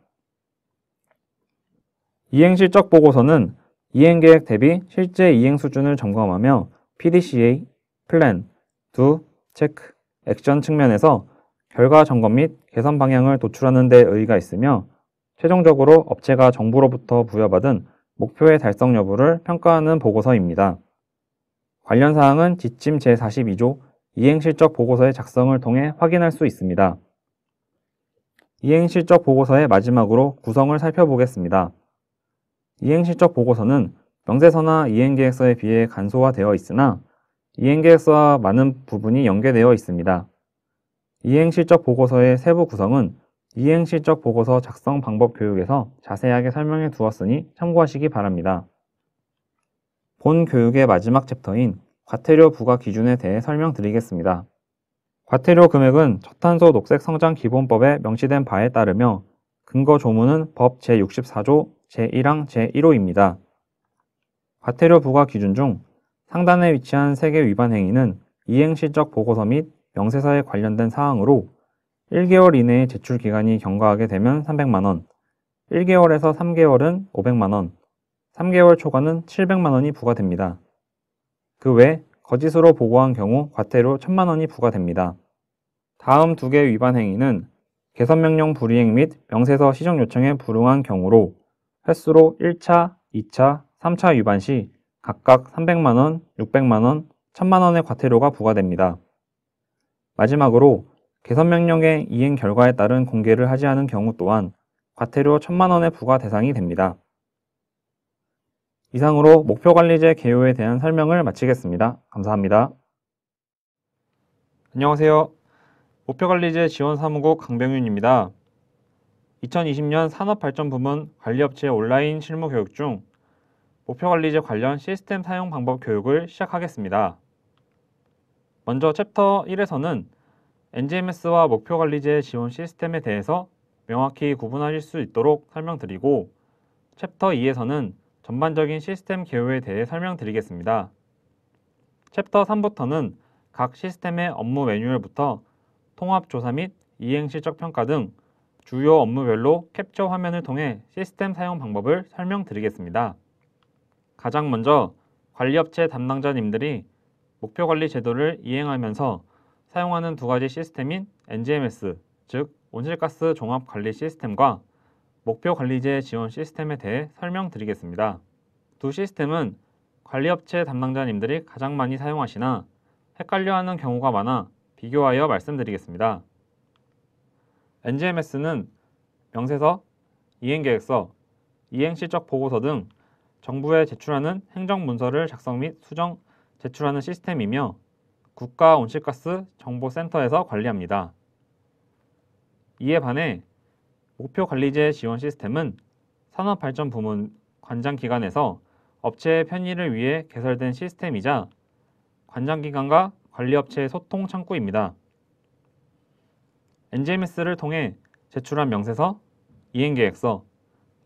이행 실적 보고서는 이행 계획 대비 실제 이행 수준을 점검하며 PDCA, 플랜, 두, 체크, 액션 측면에서 결과 점검 및 개선 방향을 도출하는 데 의의가 있으며 최종적으로 업체가 정부로부터 부여받은 목표의 달성 여부를 평가하는 보고서입니다. 관련 사항은 지침 제42조 이행실적 보고서의 작성을 통해 확인할 수 있습니다. 이행실적 보고서의 마지막으로 구성을 살펴보겠습니다. 이행실적 보고서는 명세서나 이행계획서에 비해 간소화되어 있으나 이행계획서와 많은 부분이 연계되어 있습니다. 이행실적 보고서의 세부 구성은 이행실적 보고서 작성 방법 교육에서 자세하게 설명해 두었으니 참고하시기 바랍니다. 본 교육의 마지막 챕터인 과태료 부과 기준에 대해 설명드리겠습니다. 과태료 금액은 저탄소 녹색 성장 기본법에 명시된 바에 따르며 근거 조문은 법 제64조 제1항 제1호입니다. 과태료 부과 기준 중 상단에 위치한 세개 위반 행위는 이행실적 보고서 및 명세서에 관련된 사항으로 1개월 이내에 제출 기간이 경과하게 되면 300만원, 1개월에서 3개월은 500만원, 3개월 초과는 700만원이 부과됩니다. 그 외 거짓으로 보고한 경우 과태료 1000만원이 부과됩니다. 다음 두개의 위반 행위는 개선명령 불이행 및 명세서 시정 요청에 불응한 경우로 횟수로 1차, 2차, 3차 위반 시 각각 300만원, 600만원, 1000만원의 과태료가 부과됩니다. 마지막으로 개선 명령의 이행 결과에 따른 공개를 하지 않은 경우 또한 과태료 1천만 원의 부과 대상이 됩니다. 이상으로 목표관리제 개요에 대한 설명을 마치겠습니다. 감사합니다. 안녕하세요. 목표관리제 지원사무국 강병윤입니다. 2020년 산업발전부문 관리업체 온라인 실무교육 중 목표관리제 관련 시스템 사용 방법 교육을 시작하겠습니다. 먼저 챕터 1에서는 NGMS와 목표 관리제 지원 시스템에 대해서 명확히 구분하실 수 있도록 설명드리고 챕터 2에서는 전반적인 시스템 개요에 대해 설명드리겠습니다. 챕터 3부터는 각 시스템의 업무 매뉴얼부터 통합 조사 및 이행 실적 평가 등 주요 업무별로 캡처 화면을 통해 시스템 사용 방법을 설명드리겠습니다. 가장 먼저 관리업체 담당자님들이 목표 관리 제도를 이행하면서 사용하는 두 가지 시스템인 NGMS, 즉 온실가스 종합 관리 시스템과 목표 관리제 지원 시스템에 대해 설명드리겠습니다. 두 시스템은 관리업체 담당자님들이 가장 많이 사용하시나 헷갈려하는 경우가 많아 비교하여 말씀드리겠습니다. NGMS는 명세서, 이행계획서, 이행실적 보고서 등 정부에 제출하는 행정문서를 작성 및 수정, 제출하는 시스템이며 국가 온실가스 정보센터에서 관리합니다. 이에 반해 목표 관리제 지원 시스템은 산업발전 부문 관장기관에서 업체의 편의를 위해 개설된 시스템이자 관장기관과 관리업체의 소통 창구입니다. NGMS를 통해 제출한 명세서, 이행계획서,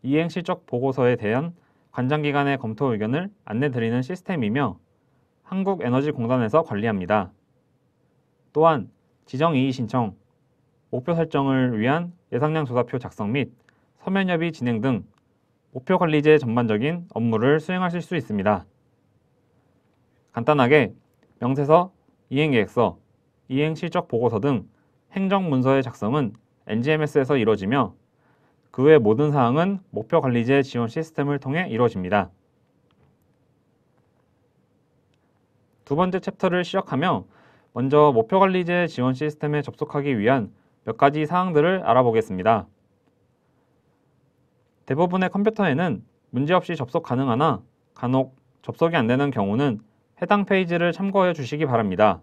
이행실적 보고서에 대한 관장기관의 검토 의견을 안내드리는 시스템이며 한국에너지공단에서 관리합니다. 또한 지정이의 신청, 목표 설정을 위한 예상량 조사표 작성 및 서면 협의 진행 등 목표 관리제 전반적인 업무를 수행하실 수 있습니다. 간단하게 명세서, 이행계획서, 이행실적 보고서 등 행정문서의 작성은 NGMS에서 이루어지며 그 외 모든 사항은 목표 관리제 지원 시스템을 통해 이루어집니다. 두 번째 챕터를 시작하며 먼저 목표관리제 지원 시스템에 접속하기 위한 몇 가지 사항들을 알아보겠습니다. 대부분의 컴퓨터에는 문제없이 접속 가능하나 간혹 접속이 안 되는 경우는 해당 페이지를 참고해 주시기 바랍니다.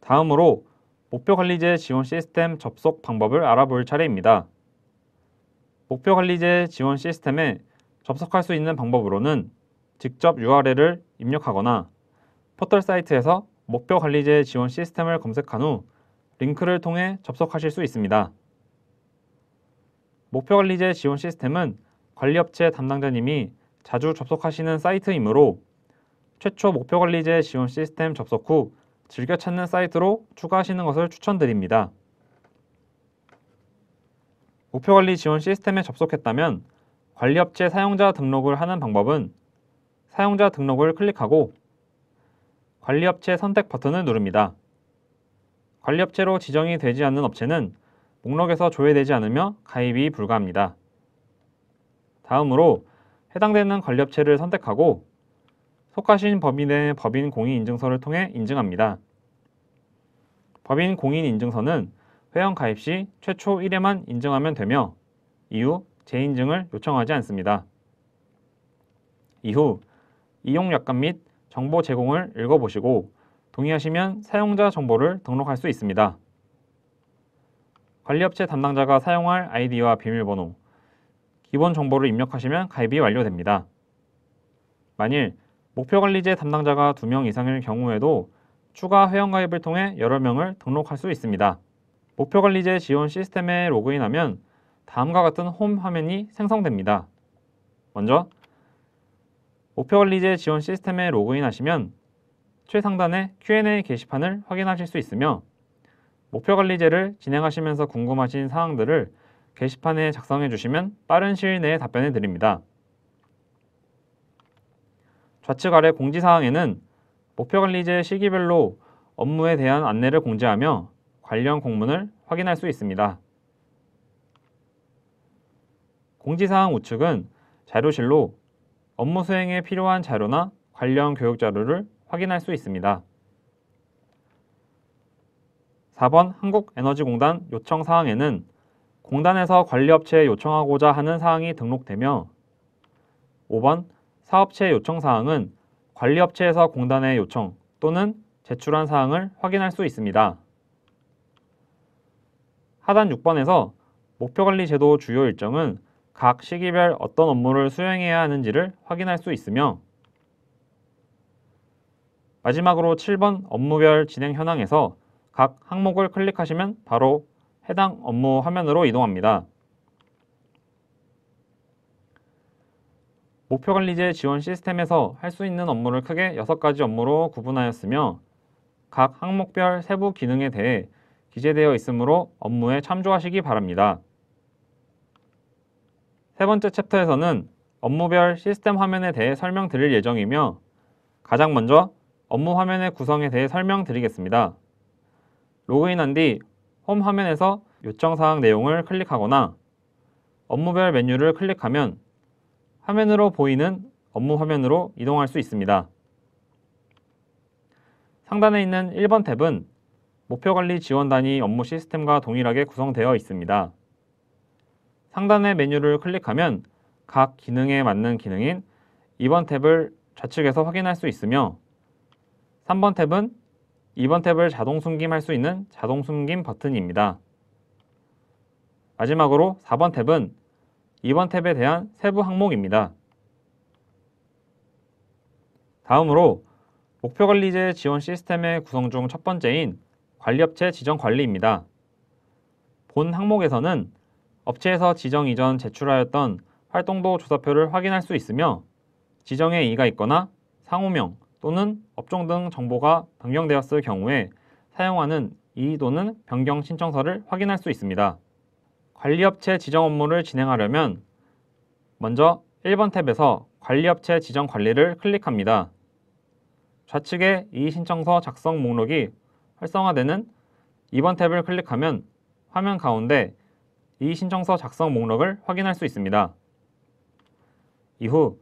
다음으로 목표관리제 지원 시스템 접속 방법을 알아볼 차례입니다. 목표관리제 지원 시스템에 접속할 수 있는 방법으로는 직접 URL을 입력하거나 포털 사이트에서 목표 관리제 지원 시스템을 검색한 후 링크를 통해 접속하실 수 있습니다. 목표 관리제 지원 시스템은 관리업체 담당자님이 자주 접속하시는 사이트이므로 최초 목표 관리제 지원 시스템 접속 후 즐겨 찾는 사이트로 추가하시는 것을 추천드립니다. 목표 관리 지원 시스템에 접속했다면 관리업체 사용자 등록을 하는 방법은 사용자 등록을 클릭하고 관리업체 선택 버튼을 누릅니다. 관리업체로 지정이 되지 않는 업체는 목록에서 조회되지 않으며 가입이 불가합니다. 다음으로 해당되는 관리업체를 선택하고 속하신 법인의 법인 공인인증서를 통해 인증합니다. 법인 공인인증서는 회원 가입 시 최초 1회만 인증하면 되며 이후 재인증을 요청하지 않습니다. 이후 이용 약관 및 정보 제공을 읽어보시고 동의하시면 사용자 정보를 등록할 수 있습니다. 관리업체 담당자가 사용할 아이디와 비밀번호, 기본 정보를 입력하시면 가입이 완료됩니다. 만일 목표관리제 담당자가 2명 이상일 경우에도 추가 회원가입을 통해 여러 명을 등록할 수 있습니다. 목표관리제 지원 시스템에 로그인하면 다음과 같은 홈 화면이 생성됩니다. 먼저 목표 관리제 지원 시스템에 로그인하시면 최상단의 Q&A 게시판을 확인하실 수 있으며 목표 관리제를 진행하시면서 궁금하신 사항들을 게시판에 작성해 주시면 빠른 시일 내에 답변해 드립니다. 좌측 아래 공지사항에는 목표 관리제 시기별로 업무에 대한 안내를 공지하며 관련 공문을 확인할 수 있습니다. 공지사항 우측은 자료실로 업무 수행에 필요한 자료나 관련 교육 자료를 확인할 수 있습니다. 4번 한국에너지공단 요청 사항에는 공단에서 관리업체에 요청하고자 하는 사항이 등록되며 5번 사업체 요청 사항은 관리업체에서 공단에 요청 또는 제출한 사항을 확인할 수 있습니다. 하단 6번에서 목표관리제도 주요 일정은 각 시기별 어떤 업무를 수행해야 하는지를 확인할 수 있으며 마지막으로 7번 업무별 진행 현황에서 각 항목을 클릭하시면 바로 해당 업무 화면으로 이동합니다. 목표관리제 지원 시스템에서 할 수 있는 업무를 크게 6가지 업무로 구분하였으며 각 항목별 세부 기능에 대해 기재되어 있으므로 업무에 참조하시기 바랍니다. 세 번째 챕터에서는 업무별 시스템 화면에 대해 설명드릴 예정이며 가장 먼저 업무 화면의 구성에 대해 설명드리겠습니다. 로그인한 뒤 홈 화면에서 요청사항 내용을 클릭하거나 업무별 메뉴를 클릭하면 화면으로 보이는 업무 화면으로 이동할 수 있습니다. 상단에 있는 1번 탭은 목표관리 지원 단이 업무 시스템과 동일하게 구성되어 있습니다. 상단의 메뉴를 클릭하면 각 기능에 맞는 기능인 2번 탭을 좌측에서 확인할 수 있으며 3번 탭은 2번 탭을 자동 숨김할 수 있는 자동 숨김 버튼입니다. 마지막으로 4번 탭은 2번 탭에 대한 세부 항목입니다. 다음으로 목표관리제 지원 시스템의 구성 중 첫 번째인 관리업체 지정 관리입니다. 본 항목에서는 업체에서 지정 이전 제출하였던 활동도 조사표를 확인할 수 있으며 지정에 이의가 있거나 상호명 또는 업종 등 정보가 변경되었을 경우에 사용하는 이의 또는 변경 신청서를 확인할 수 있습니다. 관리업체 지정 업무를 진행하려면 먼저 1번 탭에서 관리업체 지정 관리를 클릭합니다. 좌측에 이의 신청서 작성 목록이 활성화되는 2번 탭을 클릭하면 화면 가운데 이 신청서 작성 목록을 확인할 수 있습니다. 이후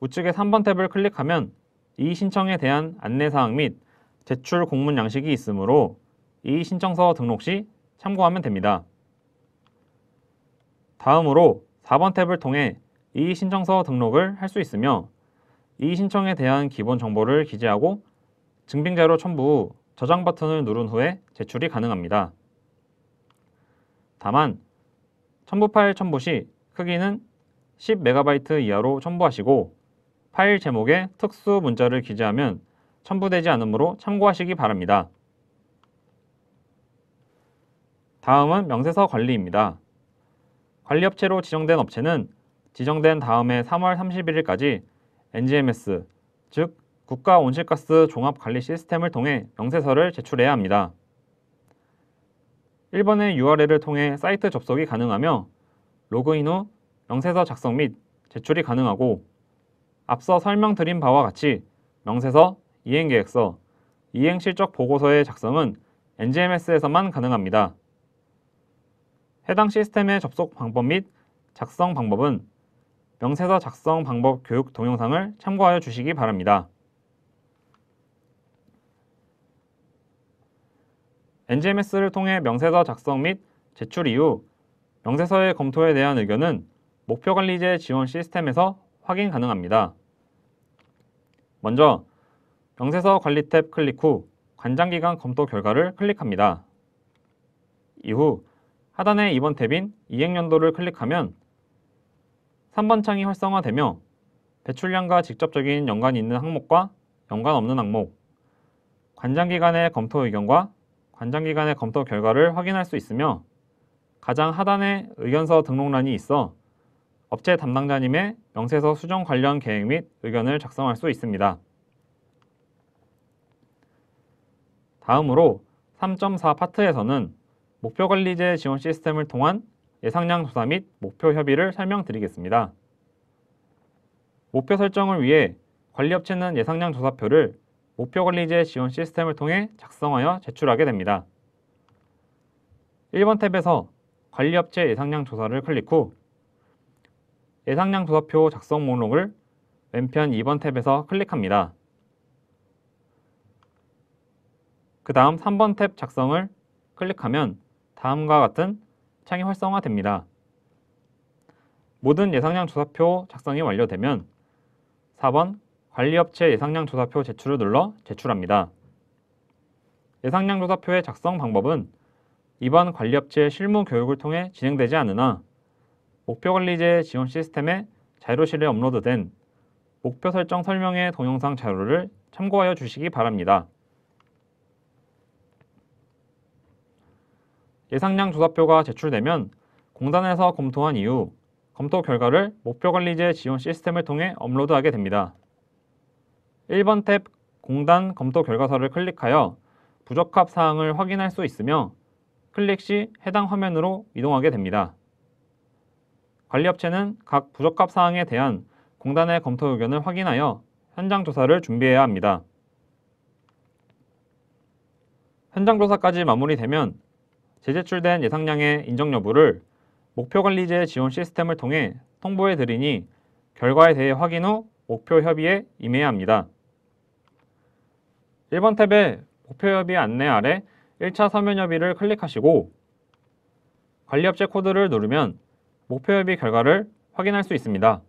우측의 3번 탭을 클릭하면 이 신청에 대한 안내사항 및 제출 공문 양식이 있으므로 이 신청서 등록 시 참고하면 됩니다. 다음으로 4번 탭을 통해 이 신청서 등록을 할 수 있으며 이 신청에 대한 기본 정보를 기재하고 증빙자료 첨부 후 저장 버튼을 누른 후에 제출이 가능합니다. 다만 첨부 파일 첨부 시 크기는 10MB 이하로 첨부하시고 파일 제목에 특수 문자를 기재하면 첨부되지 않으므로 참고하시기 바랍니다. 다음은 명세서 관리입니다. 관리업체로 지정된 업체는 지정된 다음해 3월 31일까지 NGMS, 즉 국가온실가스 종합관리 시스템을 통해 명세서를 제출해야 합니다. 1번의 URL을 통해 사이트 접속이 가능하며 로그인 후 명세서 작성 및 제출이 가능하고 앞서 설명드린 바와 같이 명세서, 이행계획서, 이행실적 보고서의 작성은 NGMS에서만 가능합니다. 해당 시스템의 접속 방법 및 작성 방법은 명세서 작성 방법 교육 동영상을 참고하여 주시기 바랍니다. NGMS를 통해 명세서 작성 및 제출 이후 명세서의 검토에 대한 의견은 목표관리제 지원 시스템에서 확인 가능합니다. 먼저 명세서 관리 탭 클릭 후관장기관 검토 결과를 클릭합니다. 이후 하단의 2번 탭인 이행연도를 클릭하면 3번 창이 활성화되며 배출량과 직접적인 연관이 있는 항목과 연관 없는 항목, 관장기관의 검토 의견과 관장기관의 검토 결과를 확인할 수 있으며 가장 하단에 의견서 등록란이 있어 업체 담당자님의 명세서 수정 관련 계획 및 의견을 작성할 수 있습니다. 다음으로 3.4 파트에서는 목표관리제 지원 시스템을 통한 예상량 조사 및 목표 협의를 설명드리겠습니다. 목표 설정을 위해 관리업체는 예상량 조사표를 목표 관리제 지원 시스템을 통해 작성하여 제출하게 됩니다. 1번 탭에서 관리업체 예상량 조사를 클릭 후 예상량 조사표 작성 목록을 왼편 2번 탭에서 클릭합니다. 그 다음 3번 탭 작성을 클릭하면 다음과 같은 창이 활성화됩니다. 모든 예상량 조사표 작성이 완료되면 4번 관리업체 예상량 조사표 제출을 눌러 제출합니다. 예상량 조사표의 작성 방법은 이번 관리업체의 실무 교육을 통해 진행되지 않으나 목표관리제 지원 시스템에 자료실에 업로드된 목표 설정 설명의 동영상 자료를 참고하여 주시기 바랍니다. 예상량 조사표가 제출되면 공단에서 검토한 이후 검토 결과를 목표관리제 지원 시스템을 통해 업로드하게 됩니다. 1번 탭 공단 검토 결과서를 클릭하여 부적합 사항을 확인할 수 있으며 클릭 시 해당 화면으로 이동하게 됩니다. 관리업체는 각 부적합 사항에 대한 공단의 검토 의견을 확인하여 현장 조사를 준비해야 합니다. 현장 조사까지 마무리되면 재제출된 예상량의 인정 여부를 목표관리제 지원 시스템을 통해 통보해 드리니 결과에 대해 확인 후 목표 협의에 임해야 합니다. 1번 탭에 목표협의 안내 아래 1차 서면협의를 클릭하시고 관리업체 코드를 누르면 목표협의 결과를 확인할 수 있습니다.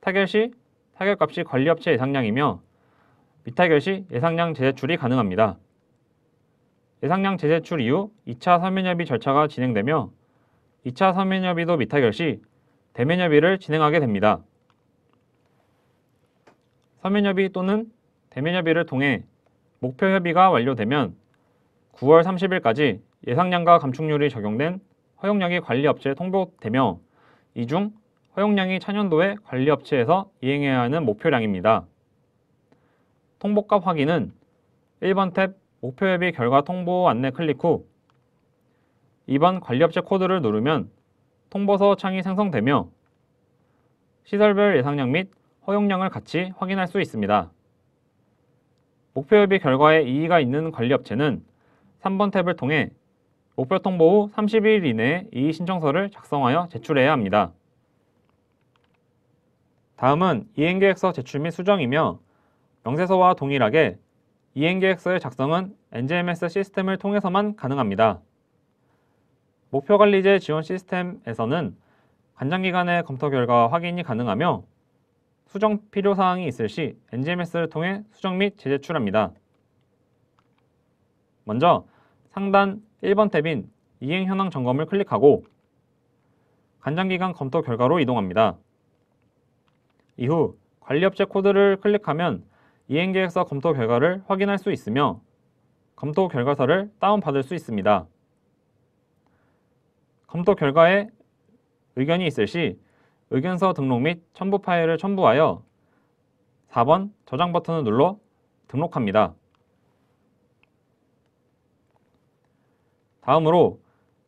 타결 시 타결값이 관리업체 예상량이며 미타결 시 예상량 재제출이 가능합니다. 예상량 재제출 이후 2차 서면협의 절차가 진행되며 2차 서면협의도 미타결 시 대면협의를 진행하게 됩니다. 서면협의 또는 대면협의를 통해 목표 협의가 완료되면 9월 30일까지 예상량과 감축률이 적용된 허용량이 관리업체에 통보되며 이 중 허용량이 차년도에 관리업체에서 이행해야 하는 목표량입니다. 통보값 확인은 1번 탭 목표 협의 결과 통보 안내 클릭 후 2번 관리업체 코드를 누르면 통보서 창이 생성되며 시설별 예상량 및 허용량을 같이 확인할 수 있습니다. 목표협의 결과에 이의가 있는 관리업체는 3번 탭을 통해 목표 통보 후 30일 이내에 이의 신청서를 작성하여 제출해야 합니다. 다음은 이행계획서 제출 및 수정이며 명세서와 동일하게 이행계획서의 작성은 NGMS 시스템을 통해서만 가능합니다. 목표관리제 지원 시스템에서는 관장기관의 검토 결과 확인이 가능하며 수정 필요 사항이 있을 시 NGMS를 통해 수정 및 재제출합니다. 먼저 상단 1번 탭인 이행 현황 점검을 클릭하고 간장기간 검토 결과로 이동합니다. 이후 관리업체 코드를 클릭하면 이행계획서 검토 결과를 확인할 수 있으며 검토 결과서를 다운받을 수 있습니다. 검토 결과에 의견이 있을 시 의견서 등록 및 첨부 파일을 첨부하여 4번 저장 버튼을 눌러 등록합니다. 다음으로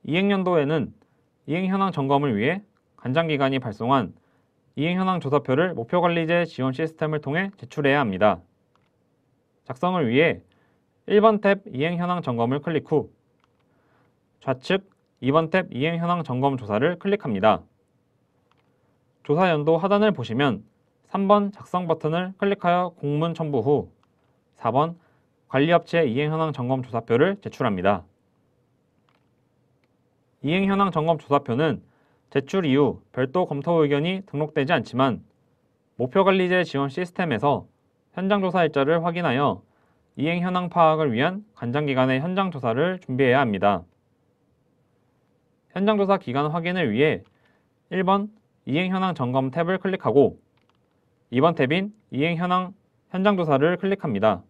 이행연도에는 이행현황 점검을 위해 간장기관이 발송한 이행현황 조사표를 목표관리제 지원 시스템을 통해 제출해야 합니다. 작성을 위해 1번 탭 이행현황 점검을 클릭 후 좌측 2번 탭 이행현황 점검 조사를 클릭합니다. 조사 연도 하단을 보시면 3번 작성 버튼을 클릭하여 공문 첨부 후 4번 관리업체 이행 현황 점검 조사표를 제출합니다. 이행 현황 점검 조사표는 제출 이후 별도 검토 의견이 등록되지 않지만 목표관리제 지원 시스템에서 현장 조사 일자를 확인하여 이행 현황 파악을 위한 관장 기관의 현장 조사를 준비해야 합니다. 현장 조사 기간 확인을 위해 1번 이행 현황 점검 탭을 클릭하고 2번 탭인 이행 현황 현장 조사를 클릭합니다.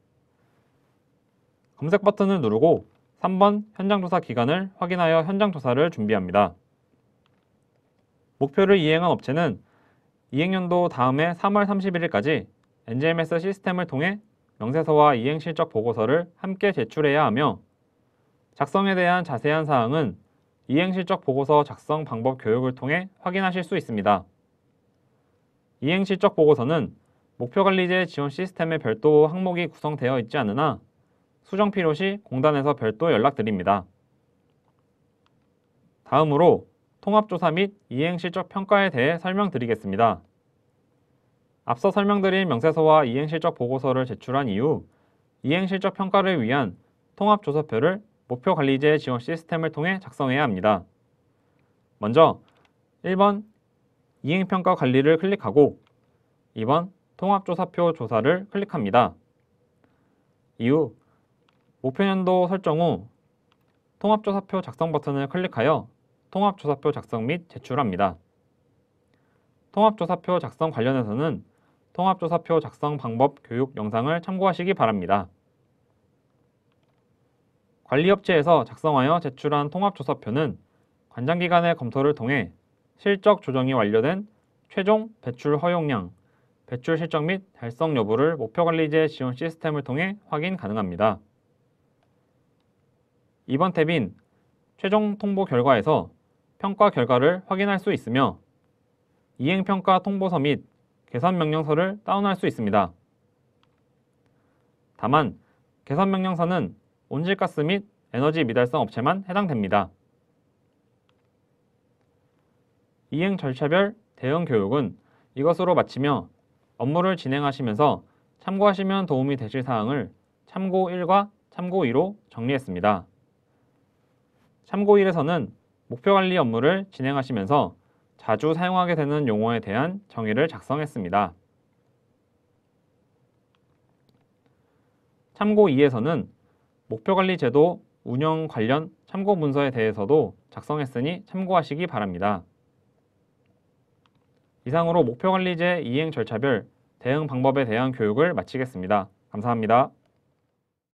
검색 버튼을 누르고 3번 현장 조사 기간을 확인하여 현장 조사를 준비합니다. 목표를 이행한 업체는 이행연도 다음에 3월 31일까지 NGMS 시스템을 통해 명세서와 이행 실적 보고서를 함께 제출해야 하며 작성에 대한 자세한 사항은 이행실적 보고서 작성 방법 교육을 통해 확인하실 수 있습니다. 이행실적 보고서는 목표관리제 지원 시스템의 별도 항목이 구성되어 있지 않으나 수정 필요 시 공단에서 별도 연락드립니다. 다음으로 통합조사 및 이행실적 평가에 대해 설명드리겠습니다. 앞서 설명드린 명세서와 이행실적 보고서를 제출한 이후 이행실적 평가를 위한 통합조사표를 목표 관리제 지원 시스템을 통해 작성해야 합니다. 먼저 1번 이행평가 관리를 클릭하고 2번 통합조사표 조사를 클릭합니다. 이후 목표년도 설정 후 통합조사표 작성 버튼을 클릭하여 통합조사표 작성 및 제출합니다. 통합조사표 작성 관련해서는 통합조사표 작성 방법 교육 영상을 참고하시기 바랍니다. 관리업체에서 작성하여 제출한 통합조사표는 관장기관의 검토를 통해 실적 조정이 완료된 최종 배출 허용량, 배출 실적 및 달성 여부를 목표관리제 지원 시스템을 통해 확인 가능합니다. 이번 탭인 최종 통보 결과에서 평가 결과를 확인할 수 있으며 이행평가 통보서 및 계산명령서를 다운할 수 있습니다. 다만 계산명령서는 온실가스 및 에너지 미달성 업체만 해당됩니다. 이행 절차별 대응 교육은 이것으로 마치며 업무를 진행하시면서 참고하시면 도움이 되실 사항을 참고 1과 참고 2로 정리했습니다. 참고 1에서는 목표 관리 업무를 진행하시면서 자주 사용하게 되는 용어에 대한 정의를 작성했습니다. 참고 2에서는 목표관리제도 운영 관련 참고 문서에 대해서도 작성했으니 참고하시기 바랍니다. 이상으로 목표관리제 이행 절차별 대응 방법에 대한 교육을 마치겠습니다. 감사합니다.